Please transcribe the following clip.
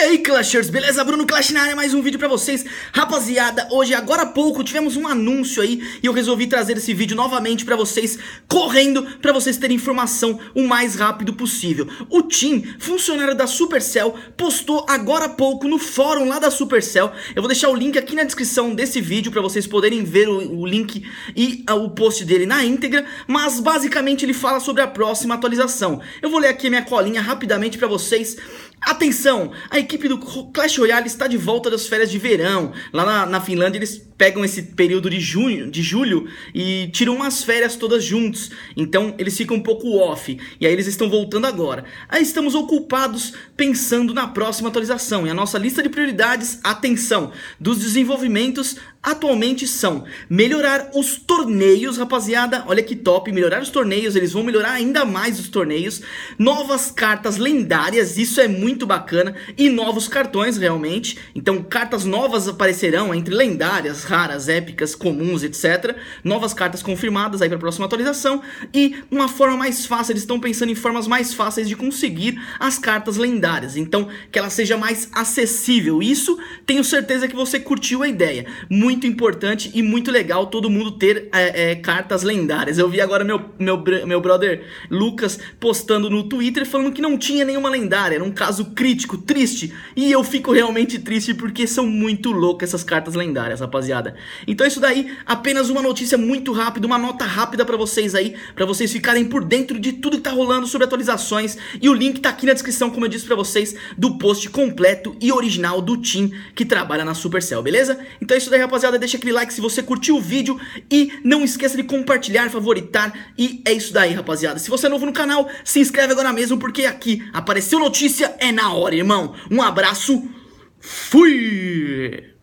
E aí, Clashers, beleza? Bruno Clash na área, mais um vídeo pra vocês. Rapaziada, hoje, agora há pouco, tivemos um anúncio aí e eu resolvi trazer esse vídeo novamente pra vocês, correndo, pra vocês terem informação o mais rápido possível. O Tim, funcionário da Supercell, postou agora há pouco no fórum lá da Supercell. Eu vou deixar o link aqui na descrição desse vídeo pra vocês poderem ver o, o link e a, ah, o post dele na íntegra, mas basicamente ele fala sobre a próxima atualização. Eu vou ler aqui minha colinha rapidamente pra vocês. Atenção, a equipe equipe do Clash Royale está de volta das férias de verão. Lá na, na Finlândia eles pegam esse período de junho, de julho e tiram umas férias todas juntos. Então eles ficam um pouco off e aí eles estão voltando agora. Aí estamos ocupados pensando na próxima atualização e a nossa lista de prioridades, atenção, dos desenvolvimentos atualmente são melhorar os torneios, rapaziada. Olha que top, melhorar os torneios, eles vão melhorar ainda mais os torneios, novas cartas lendárias, isso é muito bacana e novos cartões realmente, então cartas novas aparecerão entre lendárias, raras, épicas, comuns, etc. Novas cartas confirmadas aí para a próxima atualização e uma forma mais fácil, eles estão pensando em formas mais fáceis de conseguir as cartas lendárias, então que ela seja mais acessível. Isso tenho certeza que você curtiu a ideia. Muito importante e muito legal todo mundo ter é, é, cartas lendárias. Eu vi agora meu, meu, meu brother Lucas postando no Twitter falando que não tinha nenhuma lendária, era um caso crítico, triste triste. E eu fico realmente triste porque são muito loucas essas cartas lendárias, rapaziada. Então é isso daí, apenas uma notícia muito rápida, uma nota rápida para vocês aí, para vocês ficarem por dentro de tudo que tá rolando sobre atualizações. E o link tá aqui na descrição, como eu disse para vocês, do post completo e original do Tim que trabalha na Supercell, beleza? Então é isso daí, rapaziada, deixa aquele like se você curtiu o vídeo e não esqueça de compartilhar, favoritar e é isso daí, rapaziada. Se você é novo no canal, se inscreve agora mesmo porque aqui apareceu notícia é na hora, irmão. Um abraço, fui!